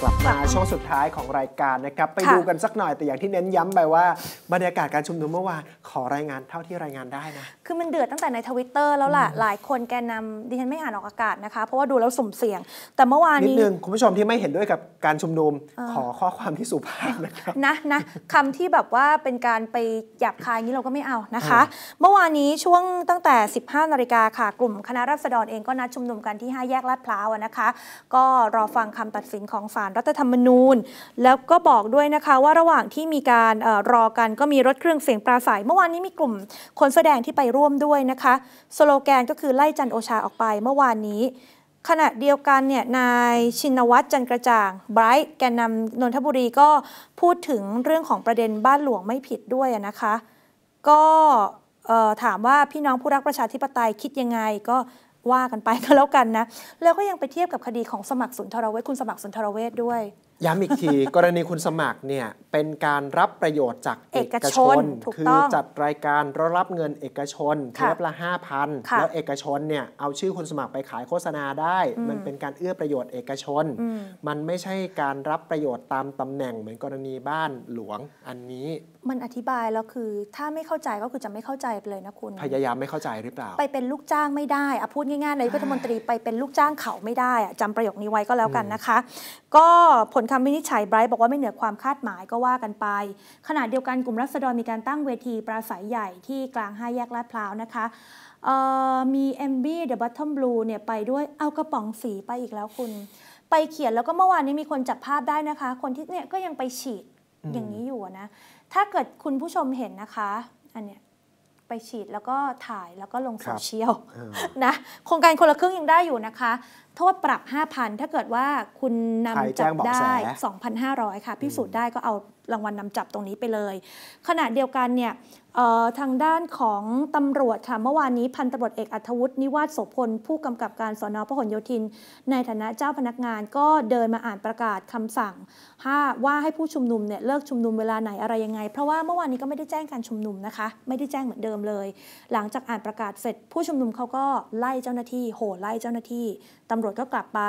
กลับมาช่วงสุดท้ายของรายการนะครับ ไปดูกันสักหน่อยแต่อย่างที่เน้นย้ำไปว่า บรรยากาศการชุมนุมเมื่อวานขอรายงานเท่าที่รายงานได้นะ คือมันเดือดตั้งแต่ในทวิตเตอร์แล้วล่ะหลายคนแกนำดิฉันไม่อ่านออกอากาศนะคะ เพราะว่าดูแล้วสุ่มเสี่ยง แต่เมื่อวานนี้ นิดนึงคุณผู้ชมที่ไม่เห็นด้วยกับการชุมนุมขอข้อความที่สุภาพนะครับนะนะคำที่แบบว่าเป็นการไปหยาบคายนี้เราก็ไม่เอานะคะ เมื่อวานนี้ช่วงตั้งแต่ 15นาฬิกาค่ะกลุ่ม คณะรัษฎรเองก็นัดชุมนุมกันที่5แยกลาดพร้าวนะคะ ก็รอฟังคำตัดสินของศาลารรัฐธรรมนูญ แล้วก็บอกด้วยนะคะว่าระหว่างที่มีการรอกันก็มีรถเครื่องเสียงปราศัยเมื่อวานนี้มีกลุ่ม คนแสดงที่ไปร่วมด้วยนะคะสโลแกนก็คือไล่จันโอชาออกไปเมื่อวานนี้ ขณะเดียวกันเนี่ยนายชินวัตรจันกระจ่างไบรท์แกนนำนนทบุรีก็พูดถึงเรื่องของประเด็นบ้านหลวงไม่ผิดด้วยนะคะ ก็ถามว่าพี่น้องผู้รักประชาธิปไตยคิดยังไงก็ว่ากันไปก็แล้วกันนะ แล้วก็ยังไปเทียบกับคดีของสมัครสุนทรเวชคุณสมัครสุนทรเวชด้วยย้ำอีกทีกรณีคุณสมัครเนี่ยเป็นการรับประโยชน์จากเอกชนคือจัดรายการรับเงินเอกชนเทปละห้าพันแล้วเอกชนเนี่ย เอาชื่อคุณสมัครไปขายโฆษณาได้ มันเป็นการเอื้อประโยชน์เอกชน มันไม่ใช่การรับประโยชน์ตามตำแหน่งเหมือนกรณีบ้านหลวงอันนี้ มันอธิบายแล้วคือถ้าไม่เข้าใจก็คือจะไม่เข้าใจไปเลยนะคุณ พยายามไม่เข้าใจหรือเปล่าไปเป็นลูกจ้างไม่ได้อะพูดง่ายๆเลยรัฐมนตรีไปเป็นลูกจ้างเขาไม่ได้อะจำประโยคนี้ไว้ก็แล้วกันนะคะ ก็ผลคำวินิจฉัยไบรท์บอกว่าไม่เหนือความคาดหมายก็ว่ากันไปขณะเดียวกันกลุ่มรัษฎรมีการตั้งเวทีปราศัยใหญ่ที่กลางห้าแยกลาดพร้าวนะคะ มี MB The Bottom Blue เนี่ยไปด้วยเอากระป๋องสีไปอีกแล้วคุณไปเขียนแล้วก็เมื่อวานนี้มีคนจับภาพได้นะคะ คนที่เนี่ยก็ยังไปฉีดอย่างนี้อยู่นะ ถ้าเกิดคุณผู้ชมเห็นนะคะ อันเนี้ยไปฉีดแล้วก็ถ่ายแล้วก็ลงโซเชียลนะโครงการคนละครึ่งยังได้อยู่นะคะโทษปรับ 5,000 ถ้าเกิดว่าคุณนำจับได้ 2,500 ค่ะพิสูจน์ได้ก็เอารางวัลนำจับตรงนี้ไปเลย ขณะเดียวกันเนี่ยทางด้านของตำรวจค่ะเมื่อวานนี้พันตำรวจเอกอัธวุฒินิวาสโสพล ผู้กำกับการสอนอพหลโยธิน ในฐานะเจ้าพนักงานก็เดินมาอ่านประกาศคำสั่งว่าให้ผู้ชุมนุมเนี่ยเลิกชุมนุมเวลาไหนอะไรยังไง เพราะว่าเมื่อวานนี้ก็ไม่ได้แจ้งการชุมนุมนะคะไม่ได้แจ้งเหมือนเดิมเลย หลังจากอ่านประกาศเสร็จ ผู้ชุมนุมเขาก็ไล่เจ้าหน้าที่ โหไล่เจ้าหน้าที่ตำรวจวจก็กลับไป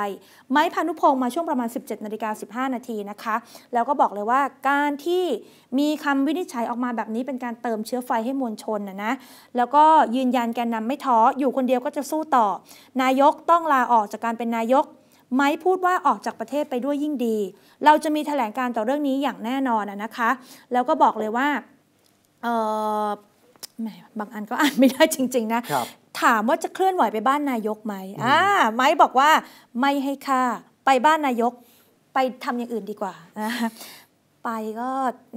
ไม้พานุพงศ์มาช่วงประมาณ 17นาฬิกา15นาทีนะคะ แล้วก็บอกเลยว่าการที่มีคำวินิจฉัยออกมาแบบนี้เป็นการเติมเชื้อไฟให้มวลชนนะนะแล้วก็ยืนยันแกนนำไม่ท้ออยู่คนเดียวก็จะสู้ต่อ นายกต้องลาออกจากการเป็นนายก ไม้พูดว่าออกจากประเทศไปด้วยยิ่งดี เราจะมีแถลงการต่อเรื่องนี้อย่างแน่นอนนะคะ แล้วก็บอกเลยว่าแหมบางอันก็อ่านไม่ได้จริง ๆนะถามว่าจะเคลื่อนไหวไปบ้านนายกไหมอ่าไม้บอกว่าไม่ให้ค่าไปบ้านนายก ไปทำอย่างอื่นดีกว่า ไปก็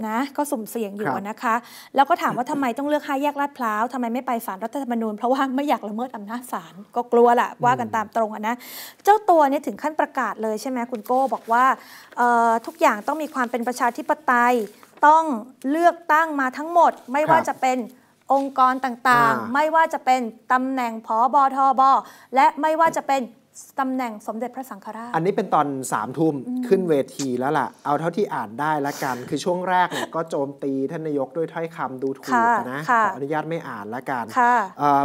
นะ ก็สุ่มเสี่ยงอยู่นะคะ แล้วก็ถามว่าทำไมต้องเลือกห้าแยกลาดพร้าวทำไมไม่ไปศาลรรัฐธรรมนูญ เพราะว่าไม่อยากละเมิดอำนาจศาล ก็กลัวละว่ากันตามตรงนะ เจ้าตัวนี่ถึงขั้นประกาศเลยใช่ไหมคุณโก้บอกว่า ทุกอย่างต้องมีความเป็นประชาธิปไตย ต้องเลือกตั้งมาทั้งหมด ไม่ว่าจะเป็นองค์กรต่างๆ ไม่ว่าจะเป็นตำแหน่งผอบอทอบอและไม่ว่าจะเป็นตำแหน่งสมเด็จพระสังฆราช อันนี้เป็นตอนสามทุ่มขึ้นเวทีแล้วล่ะ เอาเท่าที่อ่านได้ละกัน คือช่วงแรกเนี่ยก็โจมตีท่านนายกด้วยถ้อยคำดูถูกนะขออนุญาตไม่อ่านละกัน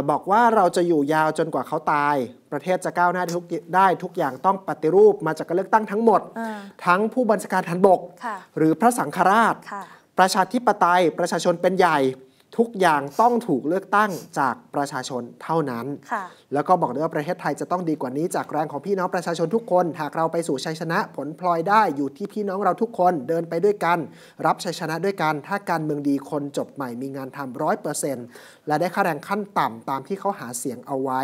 บอกว่าเราจะอยู่ยาวจนกว่าเขาตาย ประเทศจะก้าวหน้าทุกได้ ทุกอย่างต้องปฏิรูปมาจากการเลือกตั้งทั้งหมด ทั้งผู้บัญชาการทันบก หรือพระสังฆราช ประชาธิปไตยประชาชนเป็นใหญ่ทุกอย่างต้องถูกเลือกตั้งจากประชาชนเท่านั้นแล้วก็บอกด้วยว่าประเทศไทยจะต้องดีกว่านี้ จากแรงของพี่น้องประชาชนทุกคนหากเราไปสู่ชัยชนะผลพลอยได้อยู่ที่พี่น้องเราทุกคนเดินไปด้วยกัน รับชัยชนะด้วยกัน ถ้าการเมืองดีคนจบใหม่มีงานทำร้อยเปอร์เซ็นต์และได้ค่าแรงขั้นต่ำตามที่เขาหาเสียงเอาไว้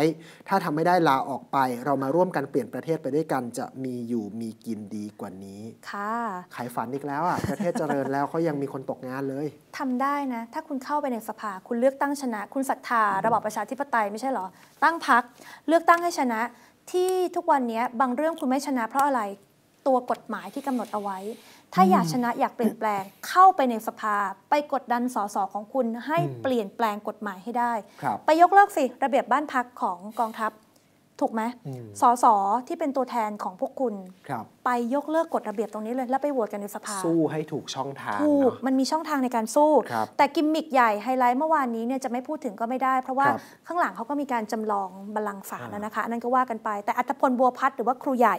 ถ้าทำไม่ได้ลาออกไป เรามาร่วมกันเปลี่ยนประเทศไปด้วยกัน จะมีอยู่มีกินดีกว่านี้ ค่ะขายฝันอีกแล้วอ่ะประเทศเจริญแล้วเขายังมีคนตกงานเลยทำได้นะ ถ้าคุณเข้าไปในในสภาคุณเลือกตั้งชนะ คุณศรัทธา ระบอบประชาธิปไตยไม่ใช่หรอตั้งพักเลือกตั้งให้ชนะ ที่ทุกวันนี้บางเรื่อง คุณไม่ชนะเพราะอะไรตัวกฎหมายที่กำหนดเอาไว้ ถ้าอยากชนะอยากเปลี่ยนแปลงเข้าไปในสภา ไปกดดันสสของคุณให้เปลี่ยนแปลงกฎหมายให้ได้ไปยกเลิกสิระเบียบบ้านพักของกองทัพ ถูกไหมสสที่เป็นตัวแทนของพวกคุณไปยกเลิกกฎระเบียบตรงนี้เลยแล้วไปโหวตกันในสภาสู้ให้ถูกช่องทางถูกมันมีช่องทางในการสู้ แต่กิมมิกใหญ่ไฮไลท์เมื่อวานนี้เนี่ยจะไม่พูดถึงก็ไม่ได้ เพราะว่าข้างหลังเขาก็มีการจำลองบัลลังก์ารลนะคะนั่นก็ว่ากันไปแต่อัตพลบัวพัฒหรือว่าครูใหญ่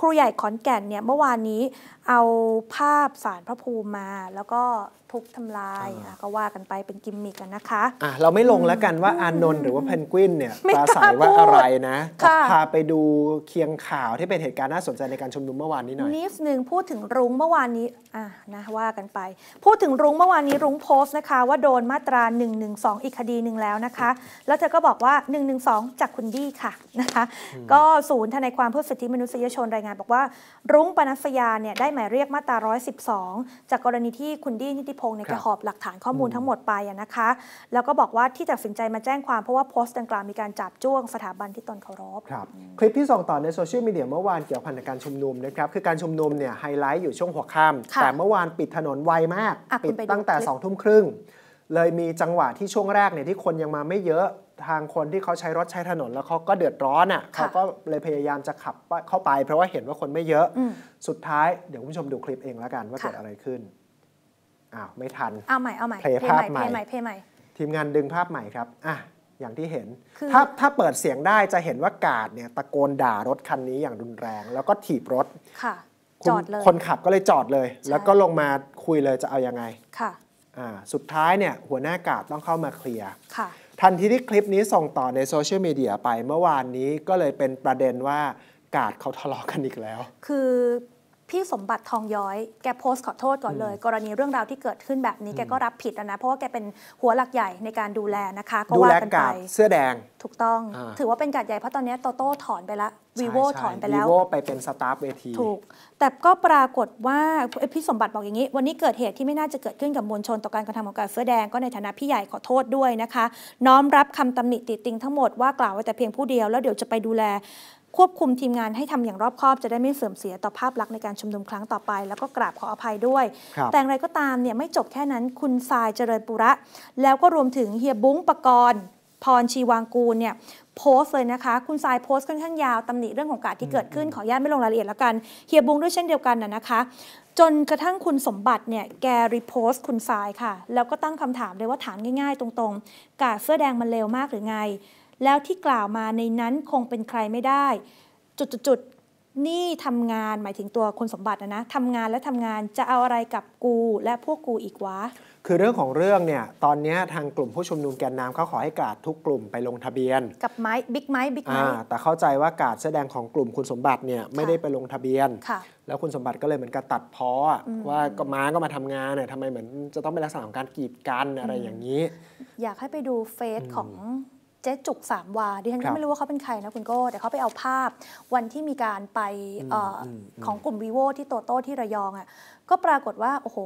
ครูใหญ่ขอนแก่น เนี่ย เมื่อวานนี้เอาภาพสารพระภูมิมา แล้วก็ทุกทำลายก็ว่ากันไปเป็นกิมมิกกันนะคะะเราไม่ลงแล้วกันว่าอานนท์หรือว่าเพนกวินเนี่ยปราศัยว่าอะไรนะพาไปดูเคียงข่าวที่เป็นเหตุการณ์น่าสนใจในการชุมนุมมื่อวานนี้หน่อยนิดนึงพูดถึงรุ้งเมื่อวานนี้อ่ะนะว่ากันไป พูดถึงรุ้งเมื่อวานนี้รุ้งโพสต์นะคะ ว่าโดนมาตรา1นึอีกคดีหนึ่งแล้วนะคะแล้วเธอก็บอกว่า1นึจากคุณดี้ค่ะนะคะก็ศูนย์ทนายความเพื่อสิทธิมนุษยชนรายงานบอกว่ารุ้งปนัสยาเนี่ยได้หมายเรียกมาตรา112 จากกรณีที่คุณดี้นิติพงศ์เนี่ยจะหอบหลักฐานข้อมูลทั้งหมดไปนะคะแล้วก็บอกว่าที่ตัดสินใจมาแจ้งความเพราะว่าโพสต์ดังกล่าวมีการจับจ้วงสถาบันที่ตนเคารพครับคลิปที่ส่งต่อในโซเชียลมีเดียเมื่อวานเกี่ยวพันกับการชุมนุมนะครับคือการชุมนุมเนี่ยไฮไลท์อยู่ช่วงหัวค่ำแต่เมื่อวานปิดถนนไวมาก ปิดตั้งแต่สองทุ่มครึ่ง เลยมีจังหวะที่ช่วงแรกเนี่ยที่คนยังมาไม่เยอะทางคนที่เขาใช้รถใช้ถนนแล้วเขาก็เดือดร้อนอ่ะเขาก็เลยพยายามจะขับเข้าไป เพราะว่าเห็นว่าคนไม่เยอะ สุดท้ายเดี๋ยวคุณผู้ชมดูคลิปเองแล้วกันว่าเกิดอะไรขึ้น อ้าว ไม่ทันเอาใหม่เอาใหม่เพลย์ภาพใหม่ ทีมงานดึงภาพใหม่ครับอ่ะอย่างที่เห็น ถ้าถ้าเปิดเสียงได้จะเห็นว่ากาดเนี่ยตะโกนด่ารถคันนี้อย่างรุนแรง แล้วก็ถีบรถ ค่ะ จอดเลย คนขับก็เลยจอดเลย แล้วก็ลงมาคุยเลยจะเอาอยัางไง ค่ะ อ่า สุดท้ายเนี่ยหัวหน้ากาดต้องเข้ามาเคลียร์ ค่ะ ทันทีที่คลิปนี้ส่งต่อในโซเชียลมีเดียไปเมื่อวานนี้ก็เลยเป็นประเด็นว่ากาดเขาทะเลาะกันอีกแล้ว คือพี่สมบัติทองย้อยแกโพสต์ขอโทษก่อนเลย กรณีเรื่องราวที่เกิดขึ้นแบบนี้แกก็รับผิดนะ เพราะว่าแกเป็นหัวหลักใหญ่ในการดูแลนะคะก็ว่ากันไปเสื้อแดงถูกต้อง ถือว่าเป็นกาดใหญ่เพราะตอนนี้โตโต้ถอนไปละวีโวถอนไปแล้ววีโวไปเป็นสตาฟเวทีถูก แต่ก็ปรากฏว่าพี่สมบัติบอกอย่างนี้ วันนี้เกิดเหตุที่ไม่น่าจะเกิดขึ้นกับมวลชน ต่อการกระทำของกาดเสื้อแดงก็ในฐานะพี่ใหญ่ขอโทษด้วยนะคะ น้อมรับคำตำหนิติติงทั้งหมดว่ากล่าวไว้แต่เพียงผู้เดียว แล้วเดี๋ยวจะไปดูแลควบคุมทีมงานให้ทำอย่างรอบคอบจะได้ไม่เสื่อมเสียต่อภาพลักษณ์ในการชุมนุมครั้งต่อไป แล้วก็กราบขออภัยด้วย แต่อย่างไรก็ตามเนี่ยไม่จบแค่นั้น คุณทรายเจริญปุระ แล้วก็รวมถึงเฮียบุ้งปกรณ์พรชีวางกูลเนี่ยโพสเลยนะคะ คุณทรายโพสค่อนข้างยาวตำหนิเรื่องของการที่เกิดขึ้นขออนุญาตไม่ลงรายละเอียดแล้วกันเฮียบุ้งด้วยเช่นเดียวกันนะนะคะ จนกระทั่งคุณสมบัติเนี่ยแกรีโพสต์ คุณทรายค่ะ แล้วก็ตั้งคำถามเลยว่าถามง่ายๆ ตรงๆ กาดเสื้อแดงมันเร็วมากหรือไงแล้วที่กล่าวมาในนั้นคงเป็นใครไม่ได้ จุดๆนี่ทำงานหมายถึงตัวคุณสมบัตินะนะทำงานและทำงานจะเอาอะไรกับกูและพวกกูอีกวะ คือเรื่องของเรื่องเนี่ยตอนนี้ทางกลุ่มผู้ชุมนุมแกนนำเขาขอให้กาดทุกกลุ่มไปลงทะเบียนกับไม้บิ๊กไม้บิ๊กไม้แต่เข้าใจว่ากาดแสดงของกลุ่มคุณสมบัติเนี่ยไม่ได้ไปลงทะเบียนแล้วคุณสมบัติก็เลยเหมือนกับตัดพ้อว่าก็ม้าก็มาทำงานเนี่ยทำไมเหมือนจะต้องเป็นลักษณะของการกีดกันอะไรอย่างนี้ อยากให้ไปดูเฟซของเจ๊จุกสามวาดิฉันก็ไม่รู้ว่าเขาเป็นใครนะคุณโก้แต่เขาไปเอาภาพวันที่มีการไปออของกลุ่มวีโวที่โตโต้ที่ระยองอะ่ะก็ปรากฏว่าโอ้โห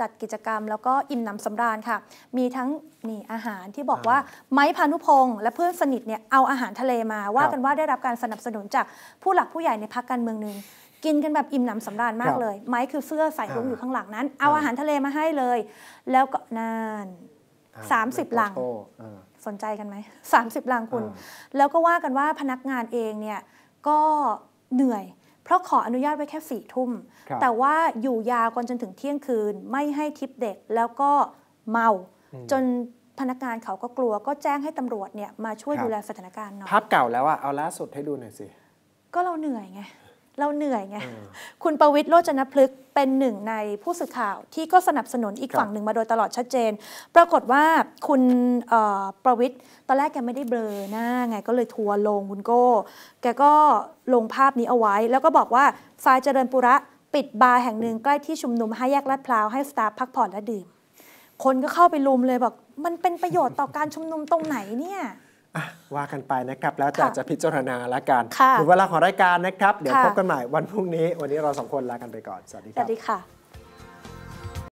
จัดกิจกรรม แล้วก็อิ่มหนำสำราญค่ะ มีทั้งนี่อาหารที่บอกว่าไม้พานุพงศ์และเพื่อนสนิทเนี่ย เอาอาหารทะเลมาว่ากันว่าได้รับการสนับสนุนจากผู้หลักผู้ใหญ่ในพักการเมืองหนึ่งกินกันแบบอิ่มหนำสำราญมากเลยไม้คือเสื้อใส่รุ้งอยู่ข้างหลังนั้นเอาอาหารทะเลมาให้เลย แล้วก็นาน 30 หลังสนใจกันไหมสสามิบรางคุณ แล้วก็ว่ากันว่าพนักงานเองเนี่ยก็เหนื่อย เพราะขออนุญาตไว้แค่สี่ทุ่ม แต่ว่าอยู่ยาวกันจนถึงเที่ยงคืน ไม่ให้ทิปเด็กแล้วก็เมา จนพนักงานเขาก็กลัวก็แจ้งให้ตำรวจเนี่ยมาช่วยดูแลสถานการณ์หน่อย ภาพเก่าแล้วอะเอาล่าสุดให้ดูหน่อยสิ ก็เราเหนื่อยไงเราเหนื่อยไง คุณประวิทย์โรจนพฤกษ์เป็นหนึ่งในผู้สื่อข่าวที่ก็สนับสนุนอีกฝั่งหนึ่งมาโดยตลอดชัดเจน ปรากฏว่าคุณประวิทย์ตอนแรกแกไม่ได้เบลอหน้า ไงก็เลยทัวลงคุณโก้แกก็ลงภาพนี้เอาไว้ แล้วก็บอกว่าฟายเจริญปุระปิดบาร์แห่งหนึ่งใกล้ที่ชุมนุมให้แยกลาดพร้าวให้สตาฟพักผ่อนและดื่ม คนก็เข้าไปลุมเลยบอกมันเป็นประโยชน์ต่อการชุมนุมตรงไหนเนี่ยว่ากันไปนะครับแล้วแต่จะพิจารณาละกันหมดเวลาของรายการนะครับ เดี๋ยวพบกันใหม่วันพรุ่งนี้ วันนี้เราสองคนลากันไปก่อน สวัสดีครับสวัสดีค่ะ